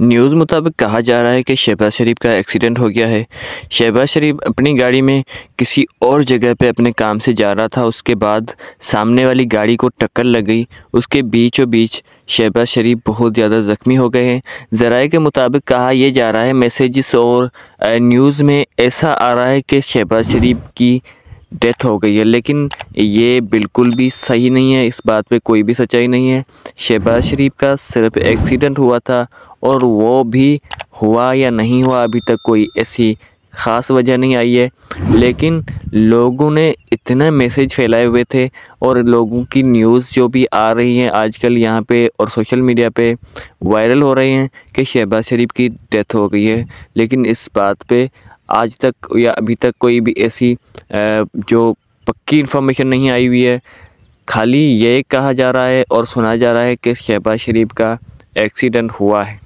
news मुताबिक कहा जा रहा है कि शहबाज शरीफ का एक्सीडेंट हो गया है शहबाज शरीफ अपनी गाड़ी में किसी और जगह पे अपने काम से जा रहा था उसके बाद सामने वाली गाड़ी को टक्कर लग गई उसके बीचों बीच शहबाज शरीफ बहुत ज़्यादा ज़ख्मी हो गए हैं ज़राए के मुताबिक कहा यह जा रहा है मैसेज़ और न्यूज़ में ऐसा आ रहा है कि शहबाज शरीफ की डेथ हो गई है लेकिन ये बिल्कुल भी सही नहीं है इस बात पे कोई भी सच्चाई नहीं है शहबाज शरीफ का सिर्फ एक्सीडेंट हुआ था और वो भी हुआ या नहीं हुआ अभी तक कोई ऐसी ख़ास वजह नहीं आई है लेकिन लोगों ने इतना मैसेज फैलाए हुए थे और लोगों की न्यूज़ जो भी आ रही हैं आजकल यहाँ पे और सोशल मीडिया पे वायरल हो रहे हैं कि शहबाज शरीफ की डेथ हो गई है लेकिन इस बात पे आज तक या अभी तक कोई भी ऐसी जो पक्की इन्फॉर्मेशन नहीं आई हुई है खाली ये कहा जा रहा है और सुना जा रहा है कि शहबाज शरीफ का एक्सीडेंट हुआ है